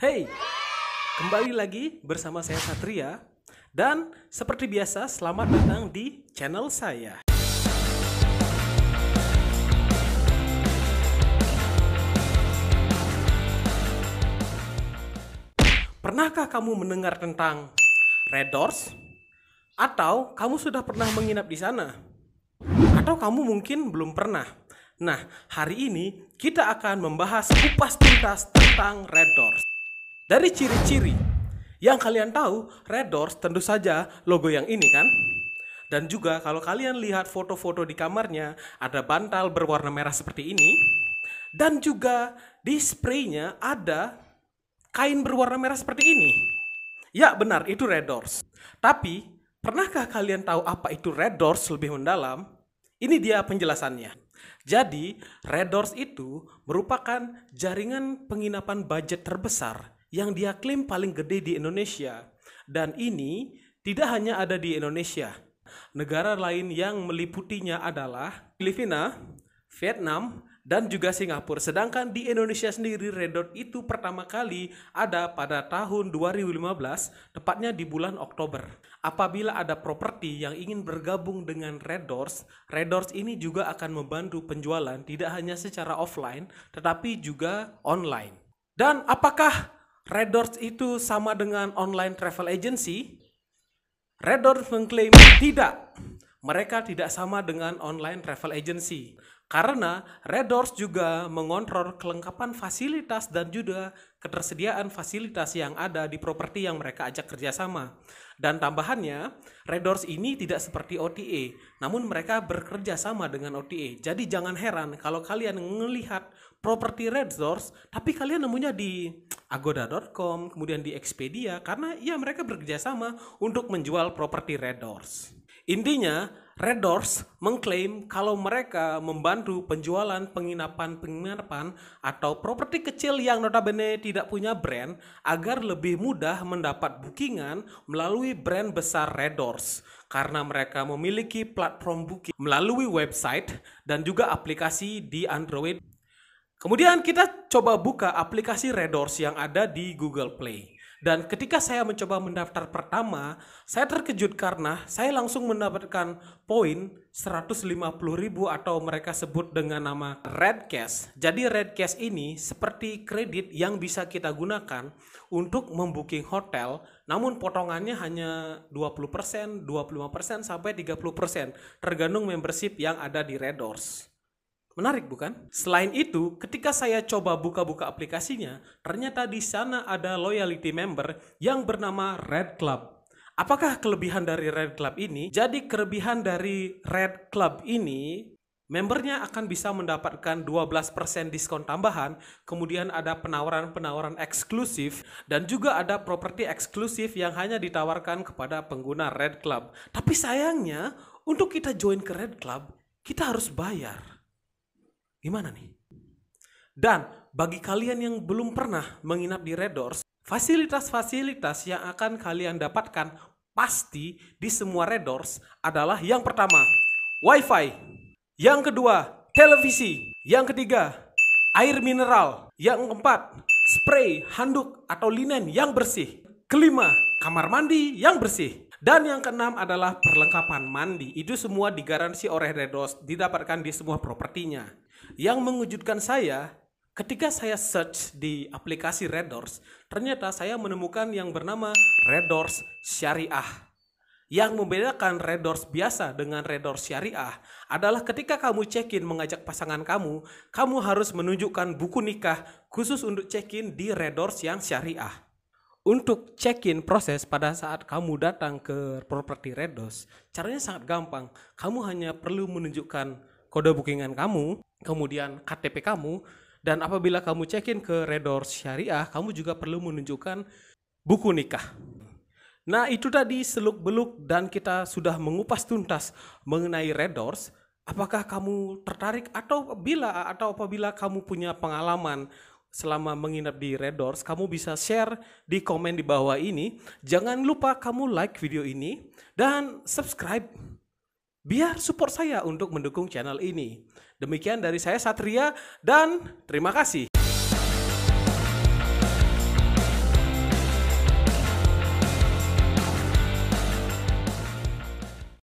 Hey, kembali lagi bersama saya Satria dan seperti biasa selamat datang di channel saya. Pernahkah kamu mendengar tentang Red Doors? Atau kamu sudah pernah menginap di sana? Atau kamu mungkin belum pernah? Nah, hari ini kita akan membahas kupas tuntas tentang Red Doors. Dari ciri-ciri yang kalian tahu, Red Doors tentu saja logo yang ini kan? Dan juga kalau kalian lihat foto-foto di kamarnya, ada bantal berwarna merah seperti ini. Dan juga di spraynya ada kain berwarna merah seperti ini. Ya benar, itu Red Doors. Tapi, pernahkah kalian tahu apa itu Red Doors lebih mendalam? Ini dia penjelasannya. Jadi, Red Doors itu merupakan jaringan penginapan budget terbesar yang dia klaim paling gede di Indonesia. Dan ini tidak hanya ada di Indonesia. Negara lain yang meliputinya adalah Filipina, Vietnam, dan juga Singapura. Sedangkan di Indonesia sendiri Dot itu pertama kali ada pada tahun 2015, tepatnya di bulan Oktober. Apabila ada properti yang ingin bergabung dengan Red Doors ini juga akan membantu penjualan tidak hanya secara offline tetapi juga online. Dan apakah Red itu sama dengan online travel agency? Red mengklaim tidak mereka tidak sama dengan online travel agency karena Red Doors juga mengontrol kelengkapan fasilitas dan juga ketersediaan fasilitas yang ada di properti yang mereka ajak kerjasama. Dan tambahannya, Red Doors ini tidak seperti OTA, namun mereka bekerja sama dengan OTA. Jadi jangan heran kalau kalian melihat properti Red Doors, tapi kalian nemunya di agoda.com, kemudian di Expedia, karena ya mereka bekerja sama untuk menjual properti Red Doors. Intinya, Red Doors mengklaim kalau mereka membantu penjualan penginapan-penginapan atau properti kecil yang notabene tidak punya brand agar lebih mudah mendapat bookingan melalui brand besar Red Doors karena mereka memiliki platform booking melalui website dan juga aplikasi di Android. Kemudian kita coba buka aplikasi Red Doors yang ada di Google Play. Dan ketika saya mencoba mendaftar pertama, saya terkejut karena saya langsung mendapatkan poin ribu atau mereka sebut dengan nama red cash. Jadi red cash ini seperti kredit yang bisa kita gunakan untuk membooking hotel, namun potongannya hanya 20%, 25% sampai 30% tergantung membership yang ada di Red Doors. Menarik bukan? Selain itu, ketika saya coba buka-buka aplikasinya, ternyata di sana ada loyalty member yang bernama Red Club. Apakah kelebihan dari Red Club ini? Jadi kelebihan dari Red Club ini membernya akan bisa mendapatkan 12% diskon tambahan, kemudian ada penawaran-penawaran eksklusif, dan juga ada properti eksklusif yang hanya ditawarkan kepada pengguna Red Club. Tapi sayangnya, untuk kita join ke Red Club, kita harus bayar. Gimana nih? Dan bagi kalian yang belum pernah menginap di Red Doors, fasilitas-fasilitas yang akan kalian dapatkan pasti di semua Red Doors adalah yang pertama, wifi Yang kedua, televisi. Yang ketiga, air mineral. Yang keempat, spray, handuk, atau linen yang bersih. Kelima, kamar mandi yang bersih. Dan yang keenam adalah perlengkapan mandi. Itu semua digaransi oleh Redos, didapatkan di semua propertinya. Yang mengejutkan saya ketika saya search di aplikasi Red Doors, ternyata saya menemukan yang bernama Red Doors Syariah. Yang membedakan Red Doors biasa dengan Red Doors Syariah adalah ketika kamu check-in mengajak pasangan kamu, kamu harus menunjukkan buku nikah khusus untuk check-in di Red Doors yang syariah. Untuk check-in proses pada saat kamu datang ke properti Redos, caranya sangat gampang. Kamu hanya perlu menunjukkan kode bookingan kamu, kemudian KTP kamu dan apabila kamu check-in ke Redor Syariah, kamu juga perlu menunjukkan buku nikah. Nah, itu tadi seluk-beluk dan kita sudah mengupas tuntas mengenai Redors. Apakah kamu tertarik atau bila atau apabila kamu punya pengalaman selama menginap di Redors kamu bisa share di komen di bawah ini. Jangan lupa kamu like video ini dan subscribe biar support saya untuk mendukung channel ini. Demikian dari saya Satria dan terima kasih.